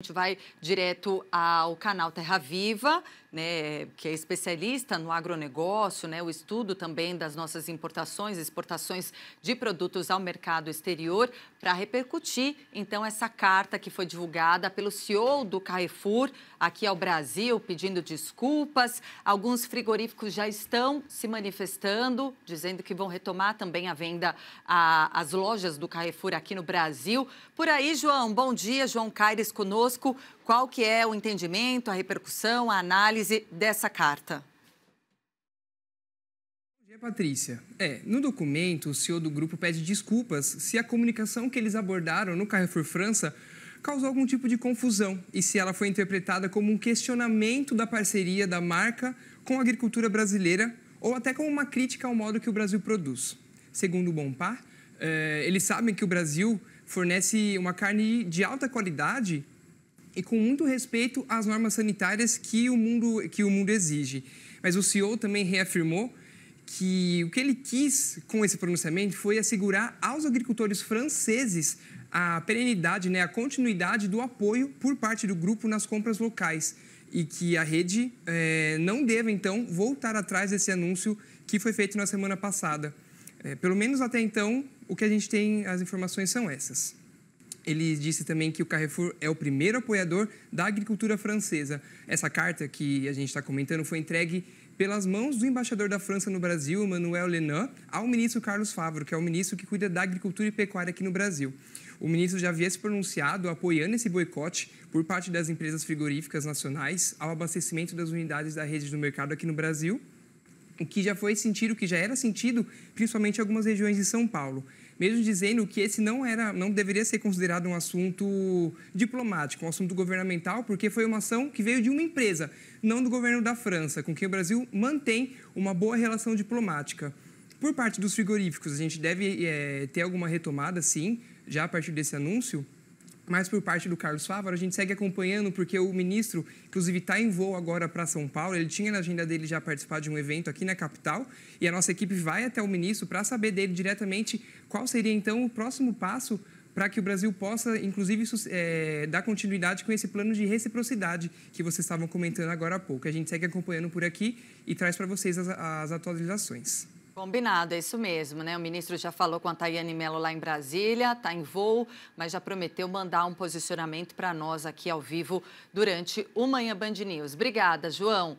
A gente vai direto ao canal Terra Viva, né, que é especialista no agronegócio, né, o estudo também das nossas importações e exportações de produtos ao mercado exterior, para repercutir, então, essa carta que foi divulgada pelo CEO do Carrefour aqui ao Brasil, pedindo desculpas. Alguns frigoríficos já estão se manifestando, dizendo que vão retomar também a venda às lojas do Carrefour aqui no Brasil. Por aí, João, bom dia. João Caires conosco conosco. Qual que é o entendimento, a repercussão, a análise dessa carta? Bom dia, Patrícia. É, no documento, o CEO do grupo pede desculpas se a comunicação que eles abordaram no Carrefour França causou algum tipo de confusão e se ela foi interpretada como um questionamento da parceria da marca com a agricultura brasileira ou até como uma crítica ao modo que o Brasil produz. Segundo o Bompar, é, eles sabem que o Brasil fornece uma carne de alta qualidade e com muito respeito às normas sanitárias que o mundo, que o mundo exige. Mas o CEO também reafirmou que o que ele quis com esse pronunciamento foi assegurar aos agricultores franceses a perenidade, né, a continuidade do apoio por parte do grupo nas compras locais e que a rede eh, não deva, então, voltar atrás desse anúncio que foi feito na semana passada. Eh, pelo menos até então, o que a gente tem, as informações são essas ele disse também que o Carrefour é o primeiro apoiador da agricultura francesa. Essa carta que a gente está comentando foi entregue pelas mãos do embaixador da França no Brasil, Manuel Lenin, ao ministro Carlos Favaro, que é o ministro que cuida da agricultura e pecuária aqui no Brasil. O ministro já havia se pronunciado apoiando esse boicote por parte das empresas frigoríficas nacionais ao abastecimento das unidades da rede do mercado aqui no Brasil, o que já foi sentido, que já era sentido, principalmente em algumas regiões de São Paulo mesmo dizendo que esse não era, não deveria ser considerado um assunto diplomático, um assunto governamental, porque foi uma ação que veio de uma empresa, não do governo da França, com quem o Brasil mantém uma boa relação diplomática. Por parte dos frigoríficos, a gente deve é, ter alguma retomada, sim, já a partir desse anúncio? Mais por parte do Carlos Fávaro, a gente segue acompanhando, porque o ministro, inclusive, está em voo agora para São Paulo. Ele tinha na agenda dele já participar de um evento aqui na capital e a nossa equipe vai até o ministro para saber dele diretamente qual seria então o próximo passo para que o Brasil possa, inclusive, é, dar continuidade com esse plano de reciprocidade que vocês estavam comentando agora há pouco. A gente segue acompanhando por aqui e traz para vocês as, as atualizações. Combinado, é isso mesmo, né? O ministro já falou com a Tayane Mello lá em Brasília, está em voo, mas já prometeu mandar um posicionamento para nós aqui ao vivo durante o Manhã Band News. Obrigada, João.